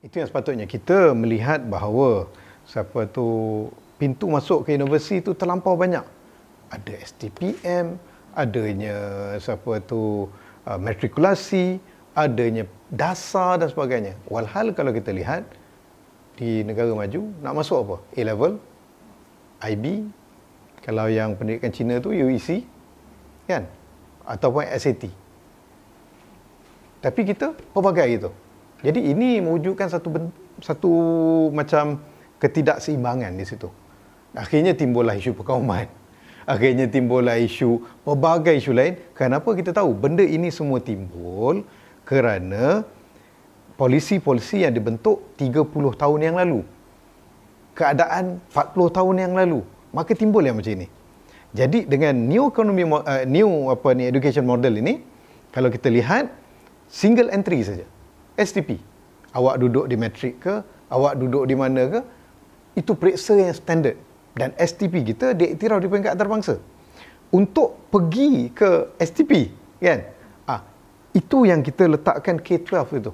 Itu yang sepatutnya kita melihat bahawa siapa tu pintu masuk ke universiti itu terlampau banyak. Ada STPM, adanya siapa tu uh, matrikulasi, adanya dasar dan sebagainya. Walhal kalau kita lihat di negara maju nak masuk apa? A level, IB, kalau yang pendidikan Cina tu UEC kan? Ataupun SAT. Tapi kita pelbagai itu? Jadi ini mewujudkan satu satu macam ketidakseimbangan di situ. Akhirnya timbullah isu perkauman. Akhirnya timbullah isu pelbagai isu lain. Kenapa kita tahu benda ini semua timbul kerana polisi-polisi yang dibentuk 30 tahun yang lalu. Keadaan 40 tahun yang lalu. Maka timbul yang macam ini. Jadi dengan new economy eh, new apa ni education model ini kalau kita lihat single entry saja. STP. Awak duduk di metrik ke, awak duduk di mana ke, itu periksa yang standard. Dan STP kita diiktiraf di peringkat antarabangsa. Untuk pergi ke STP, kan? Ah, itu yang kita letakkan K12 itu.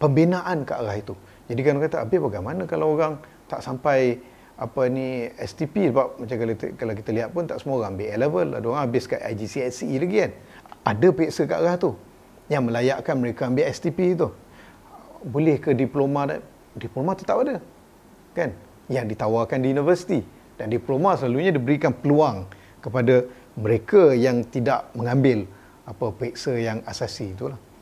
Pembinaan ke arah itu. Jadi kan kata, habis bagaimana kalau orang tak sampai apa ni STP sebab macam kalau, kalau kita lihat pun tak semua orang ambil A-level ada orang habis kat IGCSE lagi kan ada periksa kat arah tu yang melayakkan mereka ambil STP itu. Boleh ke diploma? Diploma tu tak ada. Kan? Yang ditawarkan di universiti. Dan diploma selalunya diberikan peluang kepada mereka yang tidak mengambil apa peksa yang asasi itulah.